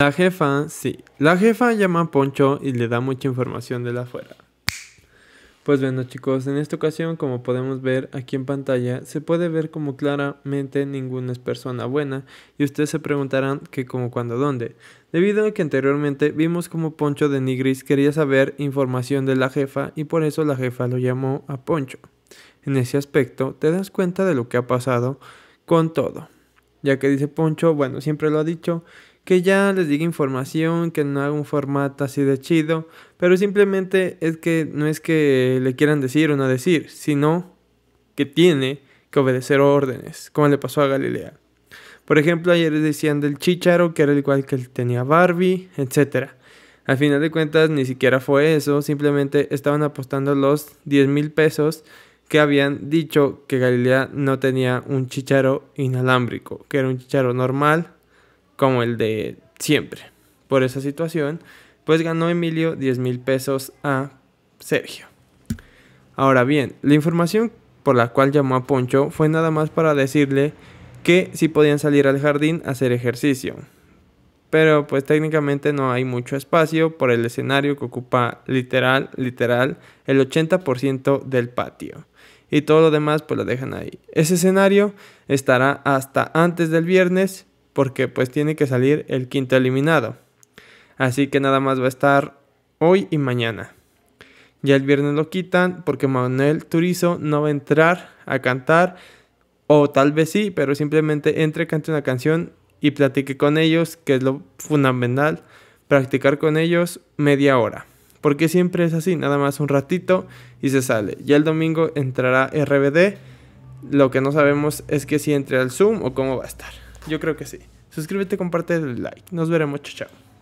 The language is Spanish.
La jefa, sí. La jefa llama a Poncho y le da mucha información de la afuera. Pues bueno chicos, en esta ocasión como podemos ver aquí en pantalla se puede ver como claramente ninguna es persona buena y ustedes se preguntarán ¿qué, cómo, cuando dónde. Debido a que anteriormente vimos como Poncho de Nigris quería saber información de la jefa y por eso la jefa lo llamó a Poncho. En ese aspecto te das cuenta de lo que ha pasado con todo. Ya que dice Poncho, bueno siempre lo ha dicho, que ya les diga información, que no haga un formato así de chido, pero simplemente es que no es que le quieran decir o no decir, sino que tiene que obedecer órdenes, como le pasó a Galilea. Por ejemplo, ayer decían del chicharo, que era igual que tenía Barbie, etc. Al final de cuentas, ni siquiera fue eso, simplemente estaban apostando los 10 mil pesos que habían dicho que Galilea no tenía un chicharo inalámbrico, que era un chicharo normal como el de siempre. Por esa situación, pues ganó Emilio 10 mil pesos a Sergio. Ahora bien, la información por la cual llamó a Poncho fue nada más para decirle que si podían salir al jardín a hacer ejercicio. Pero pues técnicamente no hay mucho espacio por el escenario que ocupa literal, literal, el 80% del patio. Y todo lo demás pues lo dejan ahí. Ese escenario estará hasta antes del viernes porque pues tiene que salir el quinto eliminado. Así que nada más va a estar hoy y mañana. Ya el viernes lo quitan porque Manuel Turizo no va a entrar a cantar. O tal vez sí, pero simplemente entre, cante una canción y platique con ellos, que es lo fundamental. Practicar con ellos media hora. Porque siempre es así, nada más un ratito y se sale. Ya el domingo entrará RBD. Lo que no sabemos es que si entre al Zoom o cómo va a estar. Yo creo que sí. Suscríbete, comparte, el like. Nos veremos, chao.